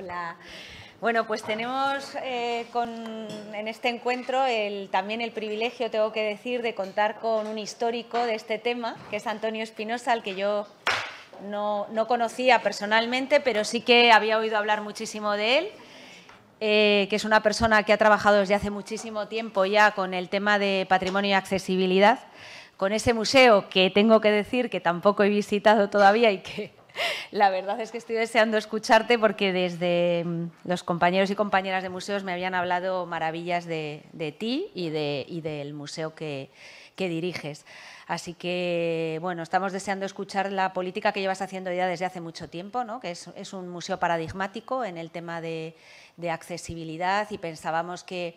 Hola. Bueno, pues tenemos eh, en este encuentro también el privilegio, tengo que decir, de contar con un histórico de este tema, que es Antonio Espinosa, al que yo no, conocía personalmente, pero sí que había oído hablar muchísimo de él, eh, que es una persona que ha trabajado desde hace muchísimo tiempo ya con el tema de patrimonio y accesibilidad, con ese museo que tengo que decir que tampoco he visitado todavía y que la verdad es que estoy deseando escucharte porque desde mm, los compañeros y compañeras de museos me habían hablado maravillas de, ti y, del museo que, diriges. Así que, bueno, estamos deseando escuchar la política que llevas haciendo ya desde hace mucho tiempo, que es, un museo paradigmático en el tema de, accesibilidad y pensábamos que,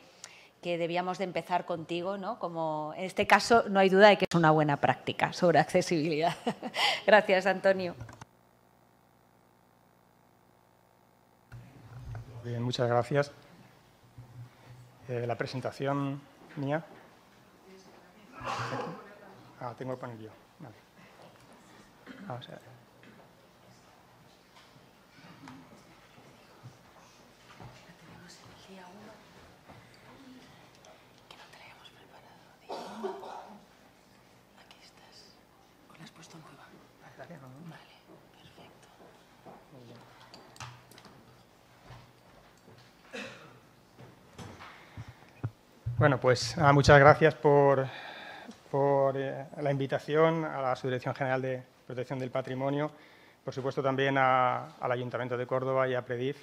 debíamos de empezar contigo, ¿no? como en este caso no hay duda de que es una buena práctica sobre accesibilidad. Gracias, Antonio. Bien, muchas gracias. Eh, la presentación mía. Ah, tengo el panel yo. Vale. Vamos a ver. Bueno, pues ah, muchas gracias por, eh, la invitación a la Subdirección General de Protección del Patrimonio, por supuesto también al Ayuntamiento de Córdoba y a Predif,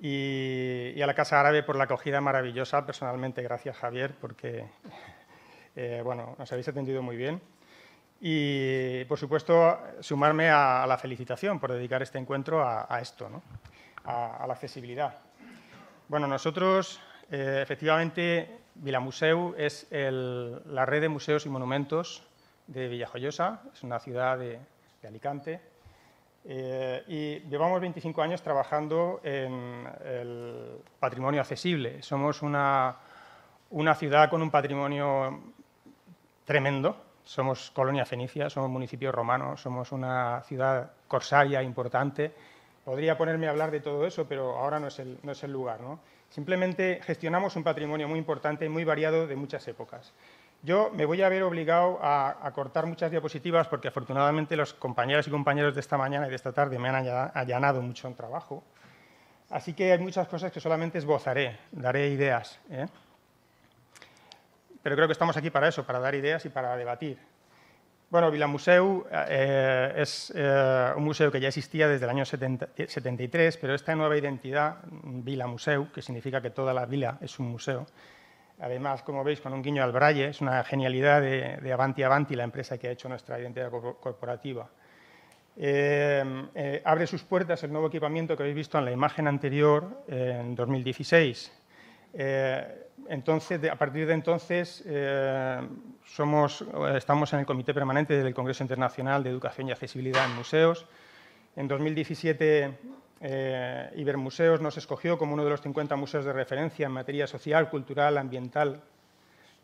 y, a la Casa Árabe por la acogida maravillosa. Personalmente, gracias Javier, porque eh, bueno, nos habéis atendido muy bien. Y, por supuesto, sumarme a, la felicitación por dedicar este encuentro a, a esto, ¿no? a, la accesibilidad. Bueno, nosotros eh, efectivamente, Vilamuseu es la red de museos y monumentos de Villajoyosa, es una ciudad de, Alicante, eh, y llevamos 25 años trabajando en el patrimonio accesible. Somos una, ciudad con un patrimonio tremendo. Somos colonia fenicia, somos municipio romano, somos una ciudad corsaria importante. Podría ponerme a hablar de todo eso, pero ahora no es el, no es el lugar. ¿no? Simplemente gestionamos un patrimonio muy importante y muy variado de muchas épocas. Yo me voy a ver obligado a, cortar muchas diapositivas porque afortunadamente los compañeros y compañeros de esta mañana y de esta tarde me han allanado mucho en trabajo. Así que hay muchas cosas que solamente esbozaré, daré ideas. ¿eh? Pero creo que estamos aquí para eso, para dar ideas y para debatir. Bueno, Vilamuseu eh, es eh, un museo que ya existía desde el año 73, pero esta nueva identidad, Museu, que significa que toda la vila es un museo, además, como veis, con un guiño al braille, es una genialidad de, Avanti Avanti, la empresa que ha hecho nuestra identidad corporativa. Eh, eh, abre sus puertas el nuevo equipamiento que habéis visto en la imagen anterior en 2016 entonces, a partir de entonces, eh, estamos en el Comité Permanente del Congreso Internacional de Educación y Accesibilidad en Museos. En 2017, eh, Ibermuseos nos escogió como uno de los 50 museos de referencia en materia social, cultural, ambiental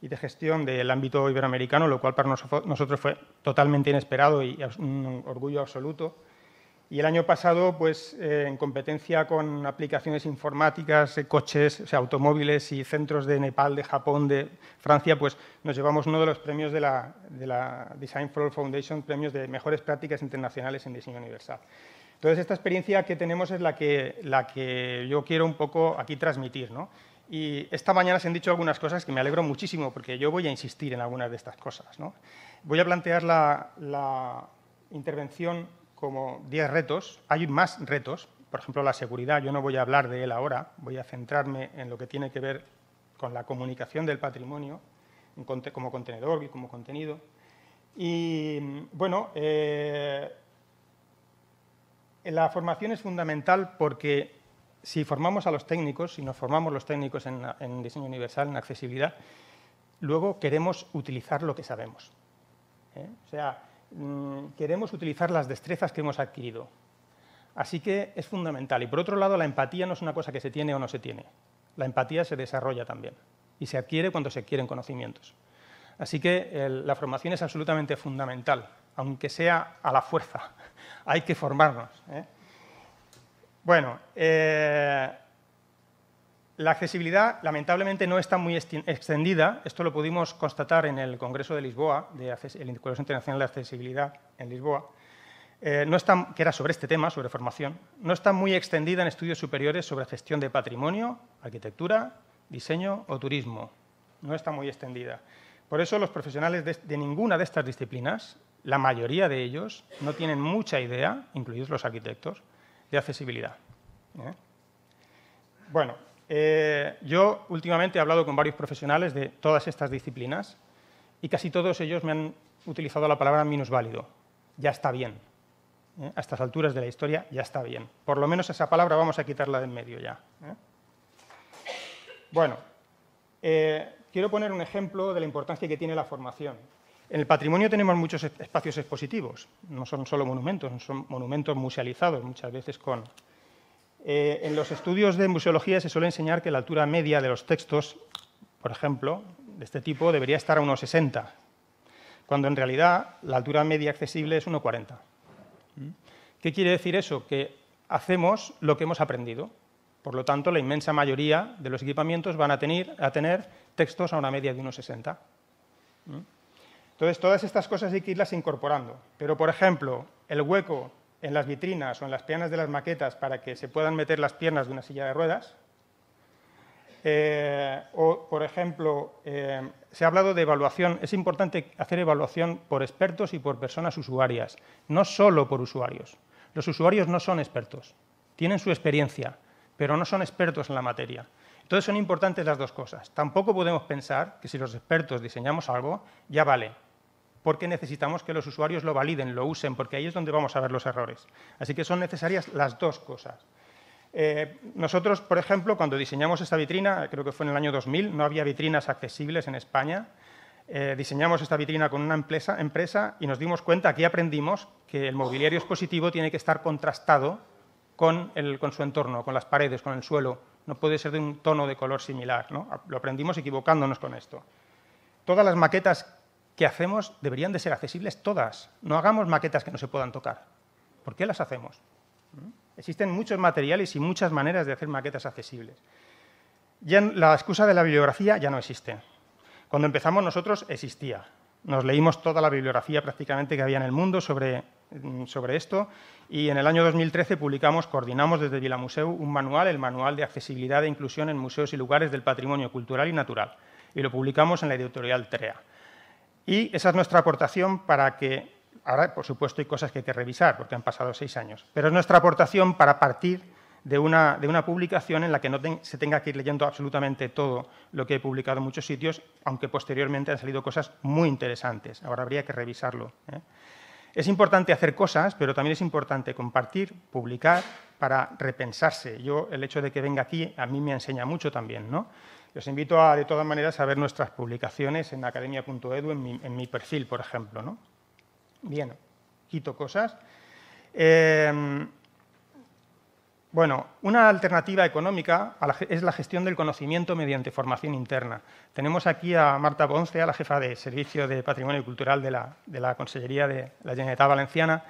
y de gestión del ámbito iberoamericano, lo cual para nosotros fue totalmente inesperado y un orgullo absoluto. Y el año pasado, pues, eh, en competencia con aplicaciones informáticas, eh, coches, automóviles y centros de Nepal, de Japón, de Francia, pues nos llevamos uno de los premios de la, Design for All Foundation, premios de mejores prácticas internacionales en diseño universal. Entonces, esta experiencia que tenemos es la que, la que yo quiero un poco aquí transmitir. ¿no? Y esta mañana se han dicho algunas cosas que me alegro muchísimo, porque yo voy a insistir en algunas de estas cosas. ¿no? Voy a plantear la intervención como 10 retos. Hay más retos, por ejemplo, la seguridad. Yo no voy a hablar de él ahora, voy a centrarme en lo que tiene que ver con la comunicación del patrimonio como contenedor y como contenido. Y bueno, eh, la formación es fundamental porque si formamos a los técnicos, si nos formamos los técnicos en, diseño universal, en accesibilidad, luego queremos utilizar lo que sabemos. ¿eh? O sea, Mm. queremos utilizar las destrezas que hemos adquirido. Así que es fundamental. Y por otro lado, la empatía no es una cosa que se tiene o no se tiene. La empatía se desarrolla también y se adquiere cuando se adquieren conocimientos. Así que la formación es absolutamente fundamental, aunque sea a la fuerza. Hay que formarnos. ¿eh? Bueno, eh, la accesibilidad, lamentablemente, no está muy extendida. Esto lo pudimos constatar en el Congreso de Lisboa, el el Congreso Internacional de Accesibilidad en Lisboa, eh, no está, que era sobre este tema, sobre formación. No está muy extendida en estudios superiores sobre gestión de patrimonio, arquitectura, diseño o turismo. No está muy extendida. Por eso los profesionales de, ninguna de estas disciplinas, la mayoría de ellos, no tienen mucha idea, incluidos los arquitectos, de accesibilidad. ¿eh? Bueno, eh, yo últimamente he hablado con varios profesionales de todas estas disciplinas y casi todos ellos me han utilizado la palabra minusválido. Ya está bien. ¿eh? A estas alturas de la historia ya está bien. Por lo menos esa palabra vamos a quitarla de en medio ya. ¿eh? Bueno, quiero poner un ejemplo de la importancia que tiene la formación. En el patrimonio tenemos muchos espacios expositivos, no son solo monumentos, son monumentos musealizados, muchas veces con, eh, en los estudios de museología se suele enseñar que la altura media de los textos, por ejemplo, de este tipo, debería estar a unos 60, cuando en realidad la altura media accesible es 1,40. ¿Mm? ¿Qué quiere decir eso? Que hacemos lo que hemos aprendido. Por lo tanto, la inmensa mayoría de los equipamientos van a tener, a tener textos a una media de 1,60. ¿Mm? Entonces, todas estas cosas hay que irlas incorporando. Pero, por ejemplo, el hueco en las vitrinas o en las piernas de las maquetas para que se puedan meter las piernas de una silla de ruedas. Eh, o, por ejemplo, eh, se ha hablado de evaluación. Es importante hacer evaluación por expertos y por personas usuarias, no solo por usuarios. Los usuarios no son expertos, tienen su experiencia, pero no son expertos en la materia. Entonces son importantes las dos cosas. Tampoco podemos pensar que si los expertos diseñamos algo, ya vale, porque necesitamos que los usuarios lo validen, lo usen, porque ahí es donde vamos a ver los errores. Así que son necesarias las dos cosas. Eh, nosotros, por ejemplo, cuando diseñamos esta vitrina, creo que fue en el año 2000, no había vitrinas accesibles en España. Eh, diseñamos esta vitrina con una empresa, y nos dimos cuenta, aquí aprendimos, que el mobiliario expositivo tiene que estar contrastado con, con su entorno, con las paredes, con el suelo. No puede ser de un tono de color similar. ¿no? Lo aprendimos equivocándonos con esto. Todas las maquetas que hacemos deberían de ser accesibles todas. No hagamos maquetas que no se puedan tocar. ¿Por qué las hacemos? ¿Mm? Existen muchos materiales y muchas maneras de hacer maquetas accesibles. Ya la excusa de la bibliografía ya no existe. Cuando empezamos nosotros existía. Nos leímos toda la bibliografía prácticamente que había en el mundo sobre, mm, esto y en el año 2013 publicamos, coordinamos desde Vilamuseu un manual, el Manual de Accesibilidad e Inclusión en Museos y Lugares del Patrimonio Cultural y Natural, y lo publicamos en la editorial TREA. Y esa es nuestra aportación para que, ahora por supuesto hay cosas que hay que revisar porque han pasado seis años, pero es nuestra aportación para partir de una, publicación en la que no se tenga que ir leyendo absolutamente todo lo que he publicado en muchos sitios, aunque posteriormente han salido cosas muy interesantes. Ahora habría que revisarlo. ¿eh? Es importante hacer cosas, pero también es importante compartir, publicar, para repensarse. Yo, el hecho de que venga aquí, a mí me enseña mucho también, ¿no? Os invito, a, de todas maneras, a ver nuestras publicaciones en academia.edu, en mi, perfil, por ejemplo. Bien, quito cosas. Em, bueno, una alternativa económica es la gestión del conocimiento mediante formación interna. Tenemos aquí a Marta Ponce, a la jefa de Servicio de Patrimonio Cultural de la, de la Consellería de la Generalitat Valenciana,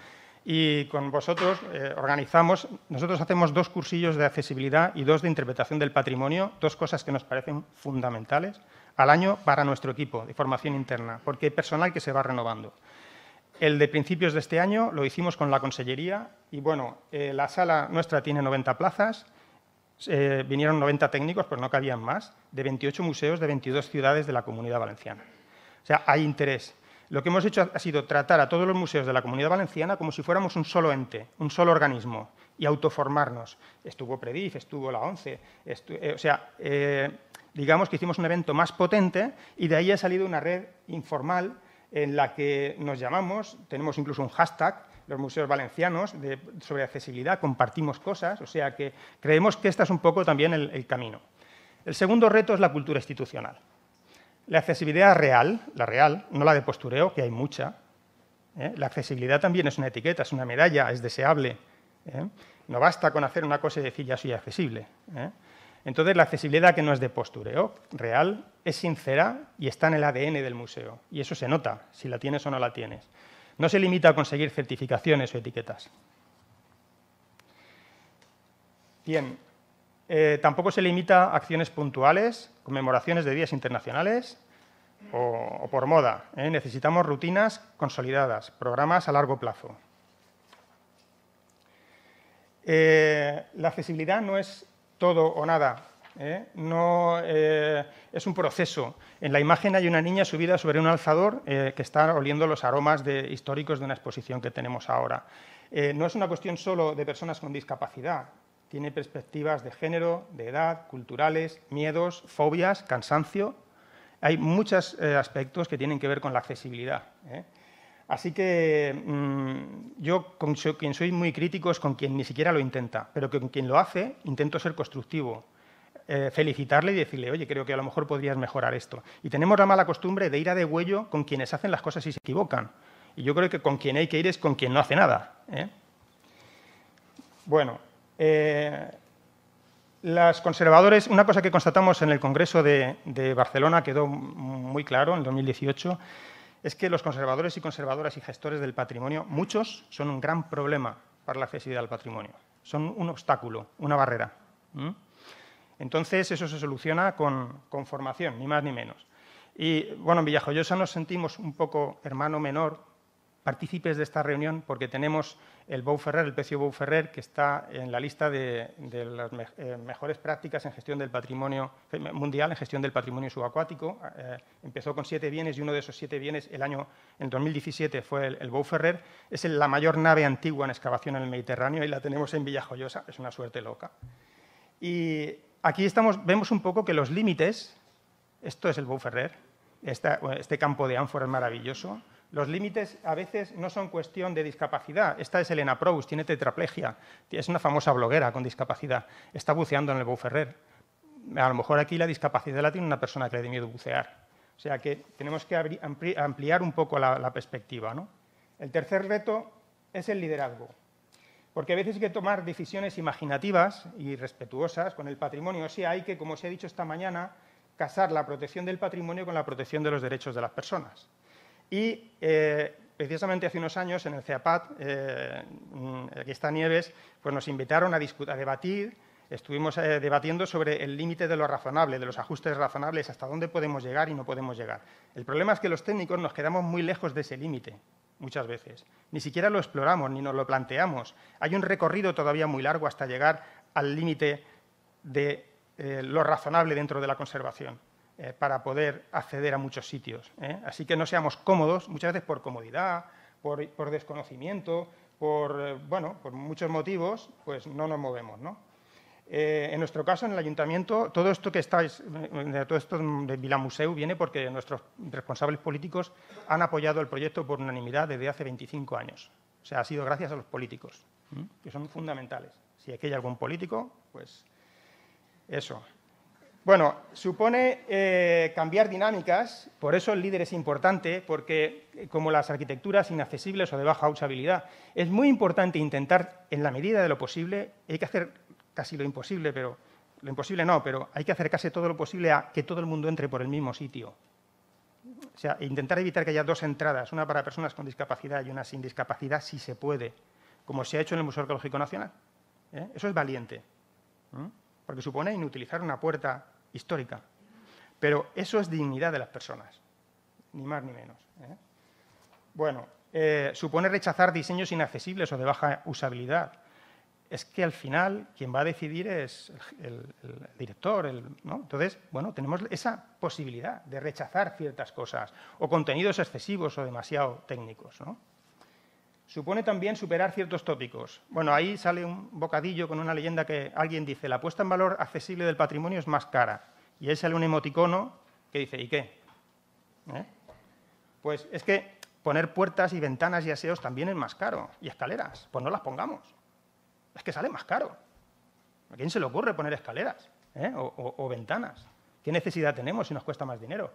y con vosotros eh, organizamos, nosotros hacemos dos cursillos de accesibilidad y dos de interpretación del patrimonio, dos cosas que nos parecen fundamentales al año para nuestro equipo de formación interna, porque hay personal que se va renovando. El de principios de este año lo hicimos con la consellería y bueno, eh, la sala nuestra tiene 90 plazas, eh, vinieron 90 técnicos, pero no cabían más, de 28 museos de 22 ciudades de la Comunidad Valenciana. O sea, hay interés. Lo que hemos hecho ha sido tratar a todos los museos de la Comunidad Valenciana como si fuéramos un solo ente, un solo organismo, y autoformarnos. Estuvo Predif, estuvo la ONCE, eh, o sea, eh, digamos que hicimos un evento más potente y de ahí ha salido una red informal en la que nos llamamos, tenemos incluso un hashtag, los museos valencianos, sobre accesibilidad, compartimos cosas, o sea que creemos que este es un poco también el camino. El segundo reto es la cultura institucional. La accesibilidad real, la real, no la de postureo, que hay mucha. ¿eh? La accesibilidad también es una etiqueta, es una medalla, es deseable. ¿eh? No basta con hacer una cosa y decir ya soy accesible. ¿eh? Entonces, la accesibilidad que no es de postureo, real, es sincera y está en el ADN del museo. Y eso se nota, si la tienes o no la tienes. No se limita a conseguir certificaciones o etiquetas. Bien, eh, tampoco se limita a acciones puntuales, conmemoraciones de días internacionales o, por moda. ¿eh? Necesitamos rutinas consolidadas, programas a largo plazo. Eh, la accesibilidad no es todo o nada. es un proceso. En la imagen hay una niña subida sobre un alzador que está oliendo los aromas de, históricos de una exposición que tenemos ahora. no es una cuestión solo de personas con discapacidad tiene perspectivas de género, de edad, culturales, miedos, fobias, cansancio. Hay muchos eh, aspectos que tienen que ver con la accesibilidad. ¿eh? Así que mm, yo con quien soy muy crítico es con quien ni siquiera lo intenta, pero con quien lo hace intento ser constructivo, eh, felicitarle y decirle, oye, creo que a lo mejor podrías mejorar esto. Y tenemos la mala costumbre de ir a huello con quienes hacen las cosas y se equivocan. Y yo creo que con quien hay que ir es con quien no hace nada. Bueno, eh, las conservadores, una cosa que constatamos en el Congreso de, Barcelona quedó muy claro en 2018, es que los conservadores y conservadoras y gestores del patrimonio, muchos son un gran problema para la accesibilidad al patrimonio, son un obstáculo, una barrera. Entonces, eso se soluciona con, con, formación, ni más ni menos. Y bueno, en Villajoyosa nos sentimos un poco hermano menor partícipes de esta reunión porque tenemos el Bou el precio Bou que está en la lista de, las eh, mejores prácticas en gestión del patrimonio eh, mundial, en gestión del patrimonio subacuático. Eh, empezó con siete bienes y uno de esos siete bienes el año en 2017 fue el, el Es la mayor nave antigua en excavación en el Mediterráneo y la tenemos en Villajoyosa. Es una suerte loca. Y aquí estamos, vemos un poco que los límites, esto es el Bou este campo de ánforas maravilloso, los límites a veces no son cuestión de discapacidad. Esta es Elena Proust, tiene tetraplegia, es una famosa bloguera con discapacidad, está buceando en el Bouferrer. A lo mejor aquí la discapacidad la tiene una persona que le dé miedo bucear. O sea que tenemos que ampliar un poco la, perspectiva. ¿no? El tercer reto es el liderazgo. Porque a veces hay que tomar decisiones imaginativas y respetuosas con el patrimonio. O sea, hay que, como se ha dicho esta mañana, casar la protección del patrimonio con la protección de los derechos de las personas. Y eh, precisamente hace unos años en el CEAPAT, eh, aquí está Nieves, pues nos invitaron a, debatir, estuvimos eh, debatiendo sobre el límite de lo razonable, de los ajustes razonables, hasta dónde podemos llegar y no podemos llegar. El problema es que los técnicos nos quedamos muy lejos de ese límite muchas veces. Ni siquiera lo exploramos ni nos lo planteamos. Hay un recorrido todavía muy largo hasta llegar al límite de lo razonable dentro de la conservación. Eh, para poder acceder a muchos sitios. ¿eh? Así que no seamos cómodos, muchas veces por comodidad, por, desconocimiento, eh, por, muchos motivos, pues no nos movemos. en nuestro caso, en el ayuntamiento, todo esto que estáis, todo esto de Vilamuseu viene porque nuestros responsables políticos han apoyado el proyecto por unanimidad desde hace 25 años. O sea, ha sido gracias a los políticos, que son fundamentales. Si aquí hay algún político, pues eso. Bueno, supone eh, cambiar dinámicas, por eso el líder es importante, porque eh, como las arquitecturas inaccesibles o de baja usabilidad, es muy importante intentar, en la medida de lo posible, hay que hacer casi lo imposible, pero lo imposible no, pero hay que hacer casi todo lo posible a que todo el mundo entre por el mismo sitio. O sea, intentar evitar que haya dos entradas, una para personas con discapacidad y una sin discapacidad, si se puede, como se ha hecho en el Museo Arqueológico Nacional. ¿eh? Eso es valiente, porque supone inutilizar una puerta histórica. Pero eso es dignidad de las personas, ni más ni menos. ¿eh? Bueno, eh, supone rechazar diseños inaccesibles o de baja usabilidad. Es que al final quien va a decidir es el, director. ¿no? Entonces, bueno, tenemos esa posibilidad de rechazar ciertas cosas o contenidos excesivos o demasiado técnicos. ¿no? Supone también superar ciertos tópicos. Bueno, ahí sale un bocadillo con una leyenda que alguien dice, la puesta en valor accesible del patrimonio es más cara. Y ahí sale un emoticono que dice, ¿y qué? ¿Eh? Pues es que poner puertas y ventanas y aseos también es más caro. Y escaleras, pues no las pongamos. Es que sale más caro. ¿A quién se le ocurre poner escaleras ¿eh? o, ventanas? ¿Qué necesidad tenemos si nos cuesta más dinero?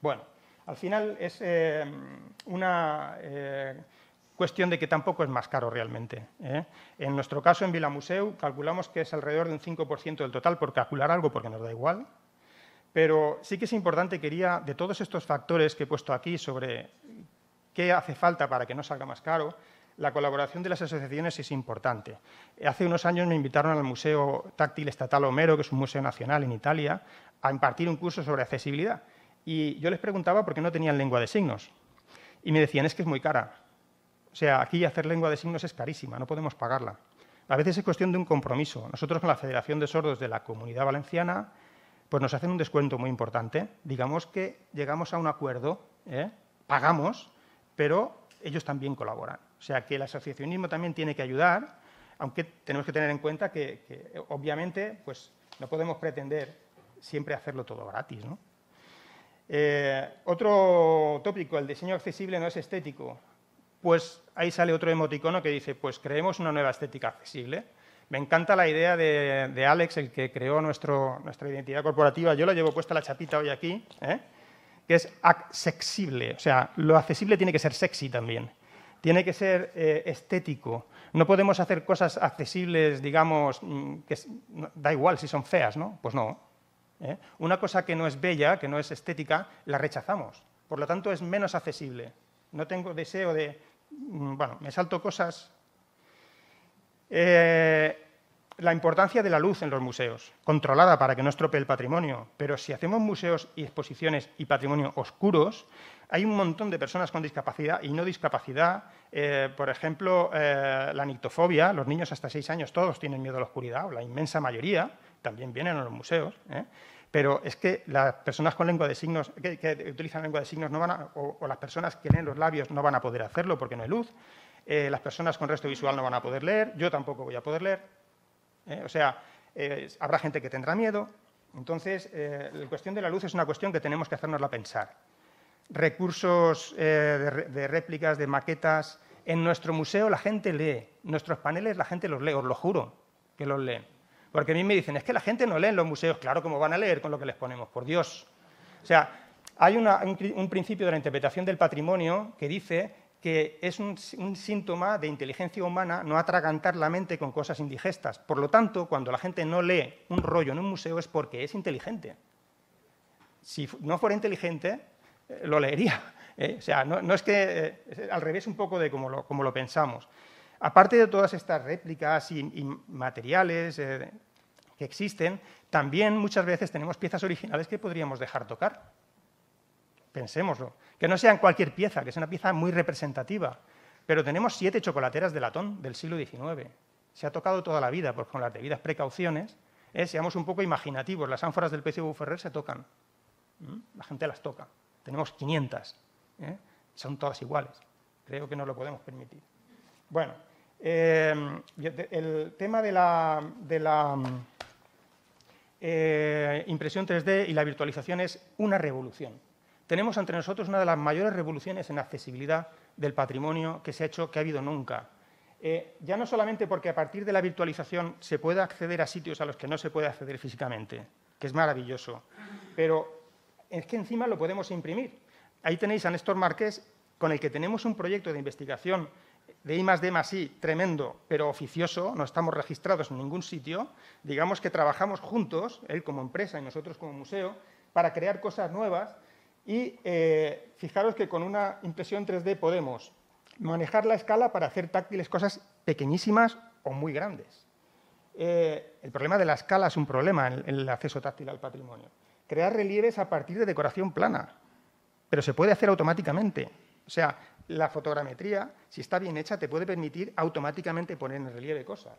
Bueno, al final es eh, una cuestión de que tampoco es más caro realmente. ¿eh? En nuestro caso, en Vilamuseu, calculamos que es alrededor de un 5% del total, por calcular algo porque nos da igual, pero sí que es importante, quería, de todos estos factores que he puesto aquí sobre qué hace falta para que no salga más caro, la colaboración de las asociaciones es importante. Hace unos años me invitaron al Museo Táctil Estatal Homero, que es un museo nacional en Italia, a impartir un curso sobre accesibilidad. Y yo les preguntaba por qué no tenían lengua de signos. Y me decían, es que es muy cara. O sea, aquí hacer lengua de signos es carísima, no podemos pagarla. A veces es cuestión de un compromiso. Nosotros con la Federación de Sordos de la Comunidad Valenciana, pues nos hacen un descuento muy importante. Digamos que llegamos a un acuerdo, ¿eh? pagamos, pero ellos también colaboran. O sea que el asociacionismo también tiene que ayudar, aunque tenemos que tener en cuenta que, obviamente, pues no podemos pretender siempre hacerlo todo gratis. Eh, otro tópico, el diseño accesible no es estético pues ahí sale otro emoticono que dice, pues creemos una nueva estética accesible. Me encanta la idea de, Alex, el que creó nuestra identidad corporativa. Yo la llevo puesta la chapita hoy aquí, ¿eh? que es accesible. O sea, lo accesible tiene que ser sexy también. Tiene que ser eh, estético. No podemos hacer cosas accesibles, digamos, mm, que da igual si son feas, ¿no? Pues no. ¿eh? Una cosa que no es bella, que no es estética, la rechazamos. Por lo tanto, es menos accesible. No tengo deseo de, Mm, bueno, me salto cosas. Eh, la importancia de la luz en los museos, controlada para que no estropee el patrimonio. Pero si hacemos museos y exposiciones y patrimonio oscuros, hay un montón de personas con discapacidad y no discapacidad. Eh, por ejemplo, eh, la nictofobia, los niños hasta seis años todos tienen miedo a la oscuridad, o la inmensa mayoría, también vienen a los museos. Pero es que las personas con lengua de signos, que, utilizan lengua de signos no van o, las personas que leen los labios no van a poder hacerlo porque no hay luz. Eh, las personas con resto visual no van a poder leer. Yo tampoco voy a poder leer. Eh, o sea, eh, habrá gente que tendrá miedo. Entonces, la cuestión de la luz es una cuestión que tenemos que hacernosla pensar. Recursos de, réplicas, de maquetas. En nuestro museo la gente lee. Nuestros paneles la gente los lee, os lo juro que los lee. Porque a mí me dicen, es que la gente no lee en los museos, claro, ¿cómo van a leer con lo que les ponemos? Por Dios. O sea, hay un, principio de la interpretación del patrimonio que dice que es un, síntoma de inteligencia humana no atragantar la mente con cosas indigestas. Por lo tanto, cuando la gente no lee un rollo en un museo es porque es inteligente. Si no fuera inteligente, eh, lo leería. Eh, o sea, no, es que, eh, al revés un poco de como lo pensamos. Aparte de todas estas réplicas y, materiales eh, que existen, también muchas veces tenemos piezas originales que podríamos dejar tocar. Pensémoslo. Que no sean cualquier pieza, que es una pieza muy representativa. Pero tenemos siete chocolateras de latón del siglo XIX. Se ha tocado toda la vida, porque con las debidas precauciones, eh, seamos un poco imaginativos, las ánforas del PC Ferrer se tocan. ¿Mm? La gente las toca. Tenemos 500. ¿eh? Son todas iguales. Creo que no lo podemos permitir. Bueno, eh, el tema de la, eh, impresión 3D y la virtualización es una revolución. Tenemos entre nosotros una de las mayores revoluciones en accesibilidad del patrimonio que se ha hecho, que ha habido nunca. Eh, ya no solamente porque a partir de la virtualización se puede acceder a sitios a los que no se puede acceder físicamente, que es maravilloso, pero es que encima lo podemos imprimir. Ahí tenéis a Néstor Márquez, con el que tenemos un proyecto de investigación de I más D más I tremendo, pero oficioso, no estamos registrados en ningún sitio, digamos que trabajamos juntos, él como empresa y nosotros como museo, para crear cosas nuevas y eh, fijaros que con una impresión 3D podemos manejar la escala para hacer táctiles cosas pequeñísimas o muy grandes. Eh, el problema de la escala es un problema en el acceso táctil al patrimonio. Crear relieves a partir de decoración plana, pero se puede hacer automáticamente. O sea, la fotogrametría, si está bien hecha, te puede permitir automáticamente poner en relieve cosas.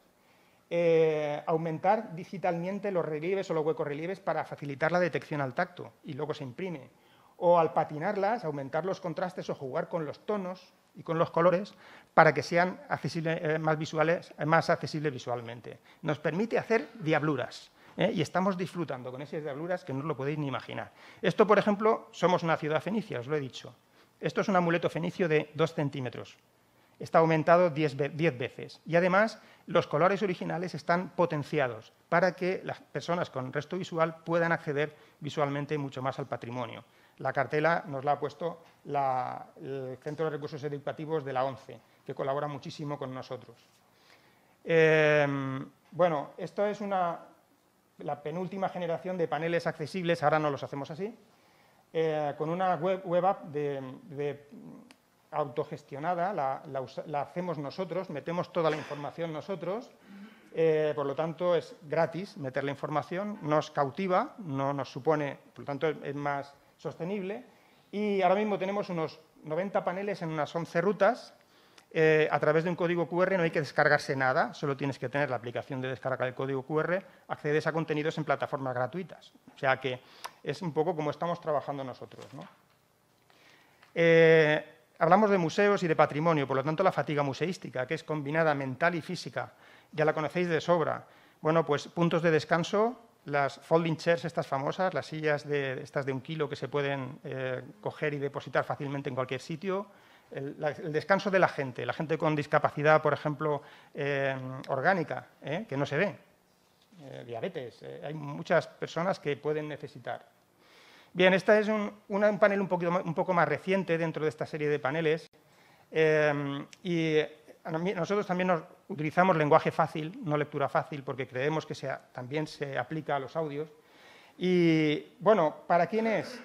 Eh, aumentar digitalmente los relieves o los huecos relieves para facilitar la detección al tacto y luego se imprime. O al patinarlas, aumentar los contrastes o jugar con los tonos y con los colores para que sean eh, más, visuales, eh, más accesibles visualmente. Nos permite hacer diabluras. y estamos disfrutando con esas diabluras que no os lo podéis ni imaginar. Esto, por ejemplo, somos una ciudad fenicia, os lo he dicho. Esto es un amuleto fenicio de 2 centímetros. Está aumentado 10 veces. Y además, los colores originales están potenciados para que las personas con resto visual puedan acceder visualmente mucho más al patrimonio. La cartela nos la ha puesto el Centro de Recursos Educativos de la ONCE, que colabora muchísimo con nosotros. Eh, bueno, esto es la penúltima generación de paneles accesibles, ahora no los hacemos así, eh, con una web, web app de, mm, autogestionada, la, hacemos nosotros, metemos toda la información nosotros, eh, por lo tanto es gratis meter la información, nos cautiva, no nos supone, por lo tanto es más sostenible. Y ahora mismo tenemos unos 90 paneles en unas 11 rutas eh, a través de un código QR no hay que descargarse nada, solo tienes que tener la aplicación de descarga del código QR, accedes a contenidos en plataformas gratuitas. O sea que es un poco como estamos trabajando nosotros. Eh, hablamos de museos y de patrimonio, por lo tanto la fatiga museística, que es combinada mental y física, ya la conocéis de sobra. Bueno, pues puntos de descanso, las folding chairs estas famosas, las sillas de, estas de un kilo que se pueden eh, coger y depositar fácilmente en cualquier sitio, el, descanso de la gente, la gente con discapacidad, por ejemplo, eh, orgánica, eh, que no se ve, eh, diabetes, hay muchas personas que pueden necesitar. Bien, este es un, panel un, poco más reciente dentro de esta serie de paneles y nosotros también nos utilizamos lenguaje fácil, no lectura fácil, porque creemos que también se aplica a los audios. Y bueno, ¿para quién es?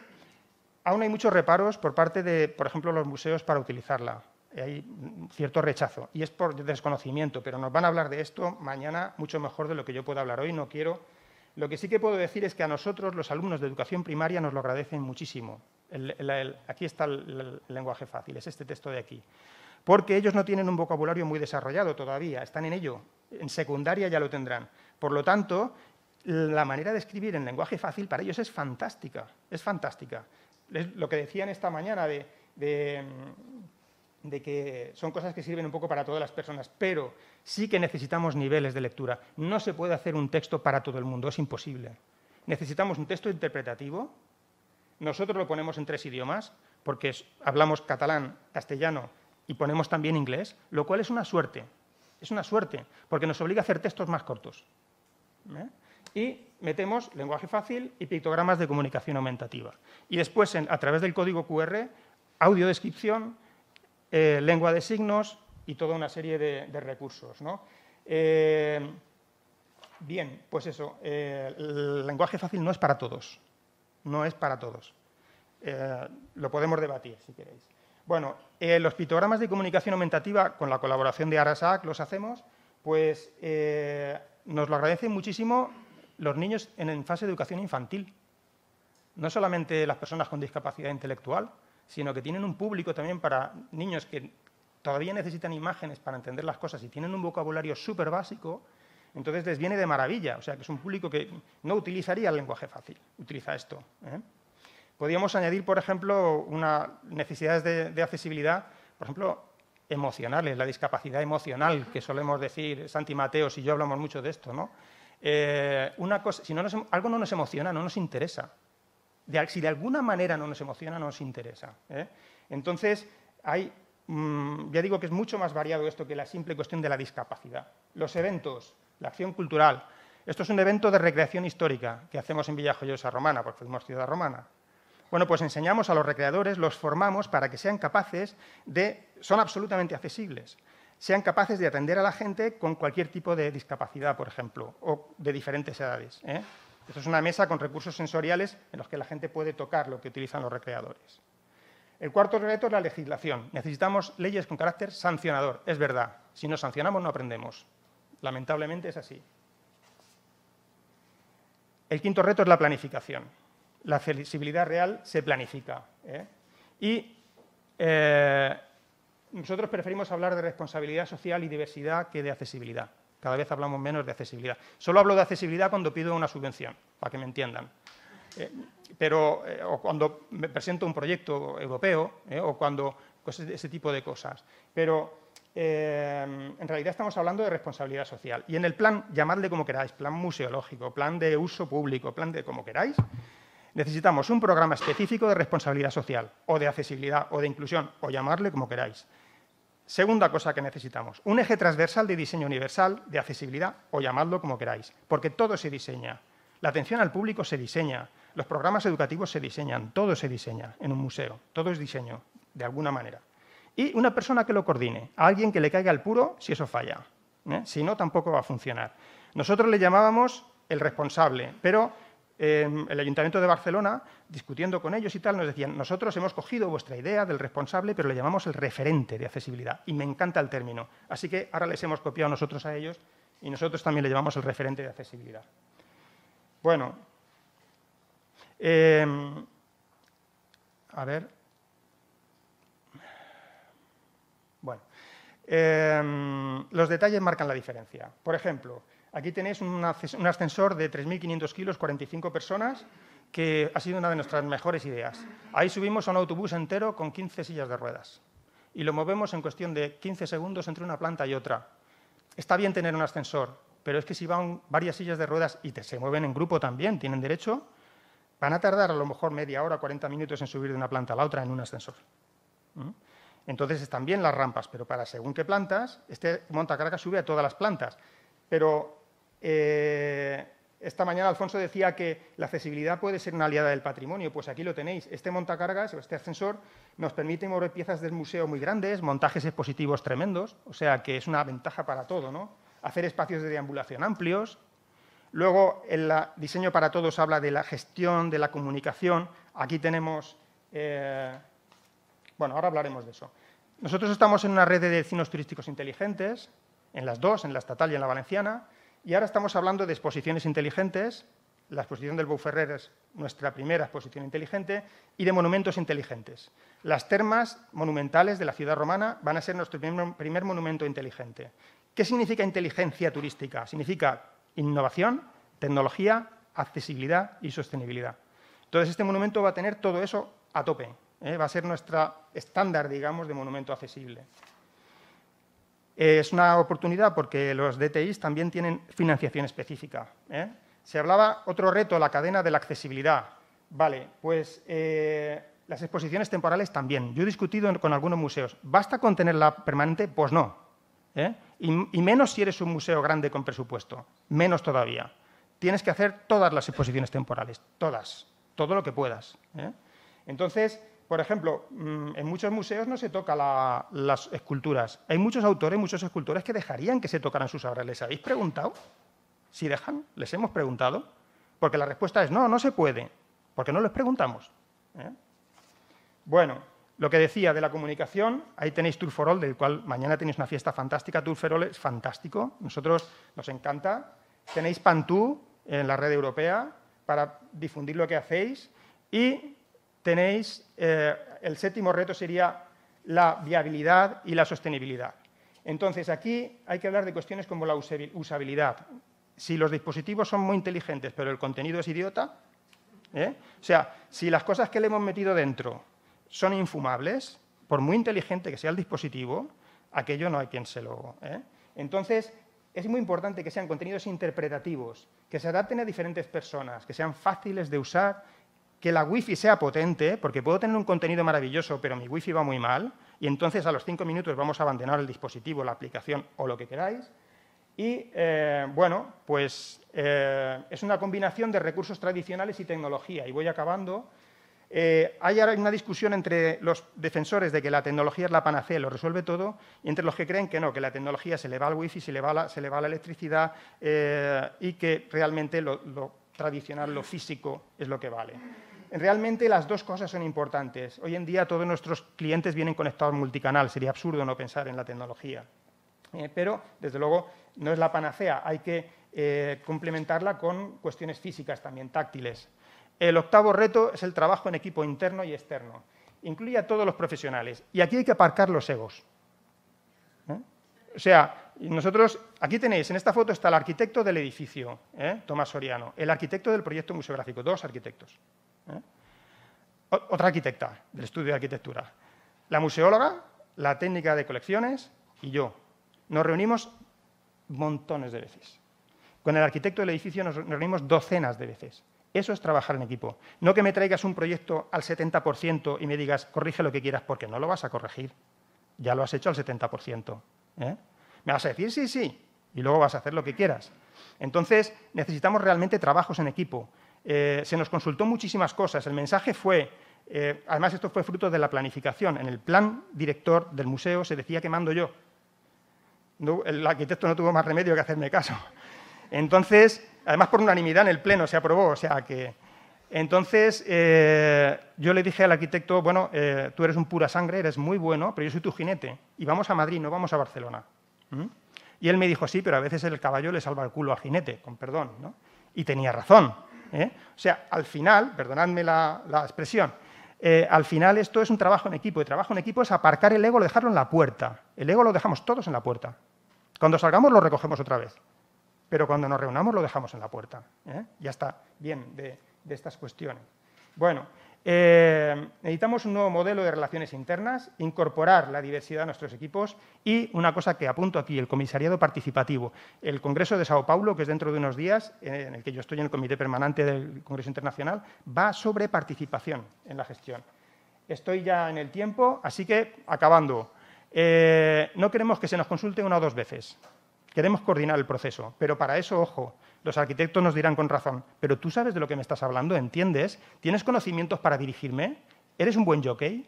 Aún hay muchos reparos por parte de, por ejemplo, los museos para utilizarla. Eh, hay cierto rechazo y es por desconocimiento, pero nos van a hablar de esto mañana mucho mejor de lo que yo puedo hablar hoy. No quiero. Lo que sí que puedo decir es que a nosotros, los alumnos de educación primaria, nos lo agradecen muchísimo. aquí está el lenguaje fácil, es este texto de aquí porque ellos no tienen un vocabulario muy desarrollado todavía, están en ello, en secundaria ya lo tendrán. Por lo tanto, la manera de escribir en lenguaje fácil para ellos es fantástica, es fantástica lo que decían esta mañana mm, de, que son cosas que sirven un poco para todas las personas, pero sí que necesitamos niveles de lectura. No se puede hacer un texto para todo el mundo, es imposible. Necesitamos un texto interpretativo. Nosotros lo ponemos en tres idiomas, porque hablamos catalán, castellano y ponemos también inglés, lo cual es una suerte. Es una suerte, porque nos obliga a hacer textos más cortos. ¿Eh? y metemos lenguaje fácil y pictogramas de comunicación aumentativa. Y después, a través del código QR, audiodescripción, eh, lengua de signos y toda una serie de, recursos. ¿no? Eh, bien, pues eso, eh, el lenguaje fácil no es para todos, no es para todos. lo podemos debatir, si queréis. Bueno, los pictogramas de comunicación aumentativa, con la colaboración de Arasac, los hacemos, pues nos lo agradecen muchísimo los niños en fase de educación infantil. No solamente las personas con discapacidad intelectual, sino que tienen un público también para niños que todavía necesitan imágenes para entender las cosas y tienen un vocabulario súper básico, entonces les viene de maravilla. O sea, que es un público que no utilizaría el lenguaje fácil, utiliza esto. ¿eh? Podríamos añadir, por ejemplo, una necesidades de, de, accesibilidad, por ejemplo, emocionales, la discapacidad emocional, que solemos decir, Santi Mateos y yo hablamos mucho de esto, ¿no? Eh, una cosa, si no em, algo no nos emociona, no nos interesa. si de alguna manera no nos emociona, no nos interesa. ¿eh? Entonces, hay, mm, ya digo que es mucho más variado esto que la simple cuestión de la discapacidad. Los eventos, la acción cultural. Esto es un evento de recreación histórica que hacemos en Villa Romana, porque fuimos ciudad romana. Bueno, pues enseñamos a los recreadores, los formamos para que sean capaces de... Son absolutamente accesibles sean capaces de atender a la gente con cualquier tipo de discapacidad, por ejemplo, o de diferentes edades. ¿eh? Esto es una mesa con recursos sensoriales en los que la gente puede tocar lo que utilizan los recreadores. El cuarto reto es la legislación. Necesitamos leyes con carácter sancionador, es verdad. Si no sancionamos no aprendemos. Lamentablemente es así. El quinto reto es la planificación. La accesibilidad real se planifica. ¿eh? Y eh, nosotros preferimos hablar de responsabilidad social y diversidad que de accesibilidad. Cada vez hablamos menos de accesibilidad. Solo hablo de accesibilidad cuando pido una subvención, para que me entiendan. Eh, pero, eh, o cuando me presento un proyecto europeo, eh, o cuando pues, ese tipo de cosas. Pero en realidad estamos hablando de responsabilidad social. Y en el plan, llamadle como queráis, plan museológico, plan de uso público, plan de como queráis, Necesitamos un programa específico de responsabilidad social o de accesibilidad o de inclusión o llamarle como queráis. Segunda cosa que necesitamos, un eje transversal de diseño universal de accesibilidad o llamadlo como queráis, porque todo se diseña. La atención al público se diseña, los programas educativos se diseñan, todo se diseña en un museo, todo es diseño, de alguna manera. Y una persona que lo coordine, a alguien que le caiga al puro si eso falla. ¿eh? Si no, tampoco va a funcionar. Nosotros le llamábamos el responsable, pero Em, el Ayuntamiento de Barcelona, discutiendo con ellos y tal, nos decían, nosotros hemos cogido vuestra idea del responsable, pero le llamamos el referente de accesibilidad, y me encanta el término. Así que ahora les hemos copiado nosotros a ellos y nosotros también le llamamos el referente de accesibilidad. Bueno, em, a ver. Bueno, em, los detalles marcan la diferencia. Por ejemplo, Aquí tenéis un ascensor de 3.500 kilos, 45 personas, que ha sido una de nuestras mejores ideas. Ahí subimos a un autobús entero con 15 sillas de ruedas y lo movemos en cuestión de 15 segundos entre una planta y otra. Está bien tener un ascensor, pero es que si van varias sillas de ruedas y te, se mueven en grupo también, tienen derecho, van a tardar a lo mejor media hora, 40 minutos en subir de una planta a la otra en un ascensor. Entonces están bien las rampas, pero para según qué plantas, este montacarga sube a todas las plantas. Pero eh, esta mañana Alfonso decía que la accesibilidad puede ser una aliada del patrimonio. Pues aquí lo tenéis. Este montacargas o este ascensor nos permite mover piezas del museo muy grandes, montajes expositivos tremendos, o sea que es una ventaja para todo, ¿no? Hacer espacios de deambulación amplios. Luego, el diseño para todos habla de la gestión, de la comunicación. Aquí tenemos... Eh, bueno, ahora hablaremos de eso. Nosotros estamos en una red de destinos turísticos inteligentes, en las dos, en la estatal y en la valenciana. Y ahora estamos hablando de exposiciones inteligentes, la exposición del Bouferrer es nuestra primera exposición inteligente, y de monumentos inteligentes. Las termas monumentales de la ciudad romana van a ser nuestro primer, monumento inteligente. ¿Qué significa inteligencia turística? Significa innovación, tecnología, accesibilidad y sostenibilidad. Entonces, este monumento va a tener todo eso a tope. ¿eh? Va a ser nuestro estándar, digamos, de monumento accesible. Eh, es una oportunidad porque los DTIs también tienen financiación específica. ¿eh? Se hablaba otro reto, la cadena de la accesibilidad. Vale, pues eh, las exposiciones temporales también. Yo he discutido con algunos museos. ¿Basta con tenerla permanente? Pues no. Y, y menos si eres un museo grande con presupuesto. Menos todavía. Tienes que hacer todas las exposiciones temporales. Todas. Todo lo que puedas. Entonces, por ejemplo, mm, en muchos museos no se tocan las esculturas. Hay muchos autores, muchos escultores que dejarían que se tocaran sus obras. ¿Les habéis preguntado? Si dejan, les hemos preguntado. Porque la respuesta es no, no se puede. Porque no les preguntamos. ¿eh? Bueno, lo que decía de la comunicación, ahí tenéis Turforol, del cual mañana tenéis una fiesta fantástica. Turforol es fantástico, nosotros nos encanta. Tenéis Pantú en la red europea para difundir lo que hacéis. Y tenéis, eh, el séptimo reto sería la viabilidad y la sostenibilidad. Entonces, aquí hay que hablar de cuestiones como la usabilidad. Si los dispositivos son muy inteligentes, pero el contenido es idiota, ¿eh? o sea, si las cosas que le hemos metido dentro son infumables, por muy inteligente que sea el dispositivo, aquello no hay quien se lo... ¿eh? Entonces, es muy importante que sean contenidos interpretativos, que se adapten a diferentes personas, que sean fáciles de usar que la wifi sea potente, porque puedo tener un contenido maravilloso, pero mi wifi va muy mal, y entonces a los cinco minutos vamos a abandonar el dispositivo, la aplicación o lo que queráis. Y eh, bueno, pues eh, es una combinación de recursos tradicionales y tecnología. Y voy acabando. Eh, hay ahora una discusión entre los defensores de que la tecnología es la panacea, lo resuelve todo, y entre los que creen que no, que la tecnología se le va al wifi, se le va, se le va a la electricidad y que realmente lo tradicional, lo físico, es lo que vale realmente las dos cosas son importantes. Hoy en día todos nuestros clientes vienen conectados multicanal, sería absurdo no pensar en la tecnología. Eh, pero, desde luego, no es la panacea, hay que eh, complementarla con cuestiones físicas también, táctiles. El octavo reto es el trabajo en equipo interno y externo. Incluye a todos los profesionales. Y aquí hay que aparcar los egos. ¿Eh? O sea, nosotros, aquí tenéis, en esta foto está el arquitecto del edificio, Tomás Soriano, el arquitecto del proyecto museográfico, dos arquitectos. ¿Eh? Otra arquitecta del estudio de arquitectura. La museóloga, la técnica de colecciones y yo. Nos reunimos montones de veces. Con el arquitecto del edificio nos reunimos docenas de veces. Eso es trabajar en equipo. No que me traigas un proyecto al 70% y me digas, corrige lo que quieras, porque no lo vas a corregir. Ya lo has hecho al 70%. ¿eh? Me vas a decir, sí, sí, y luego vas a hacer lo que quieras. Entonces, necesitamos realmente trabajos en equipo. Eh, se nos consultó muchísimas cosas. El mensaje fue, eh, además esto fue fruto de la planificación. En el plan director del museo se decía que mando yo. el arquitecto no tuvo más remedio que hacerme caso. Entonces, además por unanimidad en el Pleno se aprobó, o sea que... Entonces, eh, yo le dije al arquitecto, bueno, tú eres un pura sangre, eres muy bueno, pero yo soy tu jinete, y vamos a Madrid, no vamos a Barcelona. ¿Mm? Y él me dijo, sí, pero a veces el caballo le salva el culo al jinete, con perdón, Y tenía razón. ¿eh? O sea, al final, perdonadme la, expresión, eh, al final esto es un trabajo en equipo. Y trabajo en equipo es aparcar el ego, y dejarlo en la puerta. El ego lo dejamos todos en la puerta. Cuando salgamos lo recogemos otra vez. Pero cuando nos reunamos lo dejamos en la puerta. ¿eh? Ya está bien de, de estas cuestiones. Bueno, eh, necesitamos un nuevo modelo de relaciones internas, incorporar la diversidad a nuestros equipos y una cosa que apunto aquí, el comisariado participativo. El Congreso de Sao Paulo, que es dentro de unos días, eh, en el que yo estoy en el Comité Permanente del Congreso Internacional, va sobre participación en la gestión. Estoy ya en el tiempo, así que acabando. Eh, no queremos que se nos consulte una o dos veces. Queremos coordinar el proceso, pero para eso, ojo, los arquitectos nos dirán con razón, pero tú sabes de lo que me estás hablando, ¿entiendes? ¿Tienes conocimientos para dirigirme? ¿Eres un buen jockey?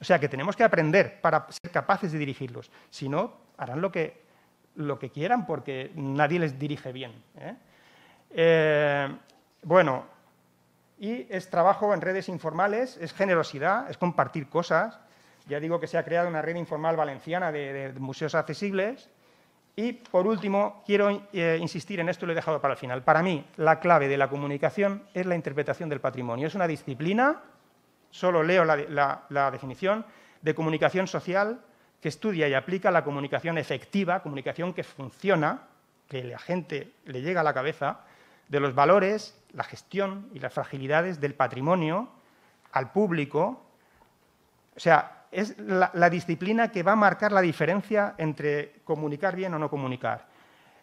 O sea, que tenemos que aprender para ser capaces de dirigirlos. Si no, harán lo que, lo que quieran porque nadie les dirige bien. ¿eh? Eh, bueno, y es trabajo en redes informales, es generosidad, es compartir cosas. Ya digo que se ha creado una red informal valenciana de, de museos accesibles y, por último, quiero eh, insistir en esto, lo he dejado para el final. Para mí, la clave de la comunicación es la interpretación del patrimonio. Es una disciplina, solo leo la, la definición, de comunicación social que estudia y aplica la comunicación efectiva, comunicación que funciona, que la gente le llega a la cabeza, de los valores, la gestión y las fragilidades del patrimonio al público. O sea, es la, disciplina que va a marcar la diferencia entre comunicar bien o no comunicar.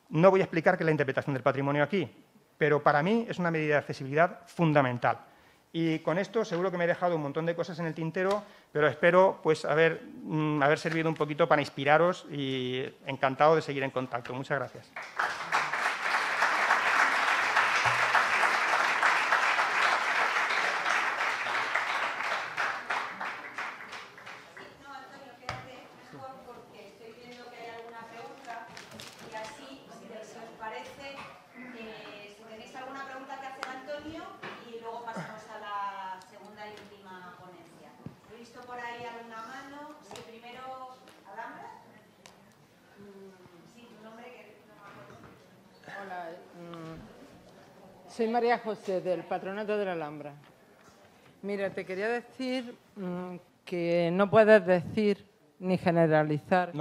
No voy a explicar qué es la interpretación del patrimonio aquí, pero para mí es una medida de accesibilidad fundamental. Y con esto seguro que me he dejado un montón de cosas en el tintero, pero espero pues, mm, haber servido un poquito para inspiraros y encantado de seguir en contacto. Muchas gracias. José, del Patronato de la Alhambra. Mira, te quería decir mm, que no puedes decir ni generalizar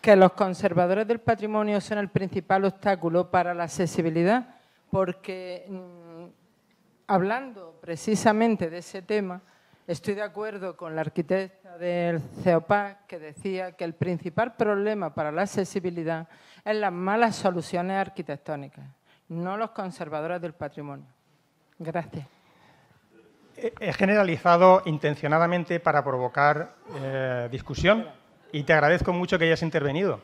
que los conservadores del patrimonio son el principal obstáculo para la accesibilidad, porque mm, hablando precisamente de ese tema, estoy de acuerdo con la arquitecta del CEOPAC que decía que el principal problema para la accesibilidad es las malas soluciones arquitectónicas no los conservadores del patrimonio. Gracias. He generalizado intencionadamente para provocar eh, discusión y te agradezco mucho que hayas intervenido.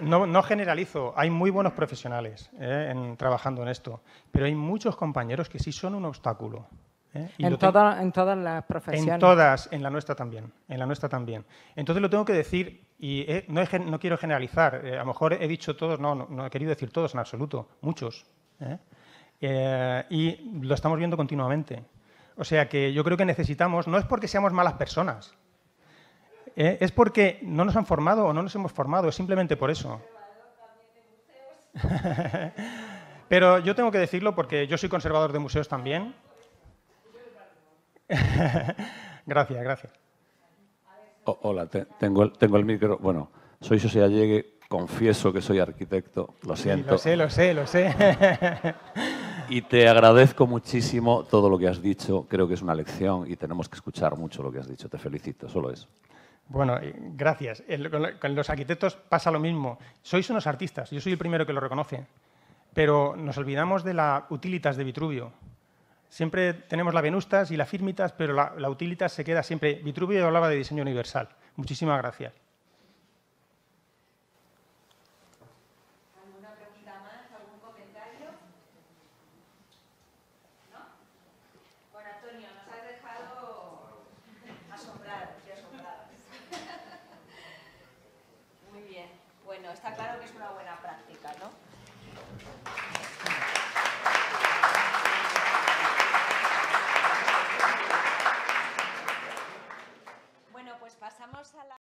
No, generalizo, hay muy buenos profesionales eh, trabajando en esto, pero hay muchos compañeros que sí son un obstáculo. Eh, en, en, todas las profesiones. En todas, en la nuestra también. En la nuestra también. Entonces lo tengo que decir y eh, no, no, quiero generalizar, eh, a lo mejor he dicho todos, no, no, he querido decir todos en absoluto, muchos. ¿eh? y lo estamos viendo continuamente. O sea que yo creo que necesitamos, no es porque seamos malas personas, es porque no nos han formado o no nos hemos formado, es simplemente por eso. Pero yo tengo que decirlo porque yo soy conservador de museos también. gracias, gracias. Oh, hola, tengo, el, micro. Bueno, soy José Allegue, confieso que soy arquitecto, lo siento. lo sé, lo sé, lo sé. y te agradezco muchísimo todo lo que has dicho. Creo que es una lección y tenemos que escuchar mucho lo que has dicho. Te felicito, solo eso. Bueno, eh, gracias. con los arquitectos pasa lo mismo. Sois unos artistas, yo soy el primero que lo reconoce, pero nos olvidamos de la utilitas de Vitruvio. Siempre tenemos la Venustas y la Firmitas, pero la, Utilitas se queda siempre. Vitruvio hablaba de diseño universal. Muchísimas gracias.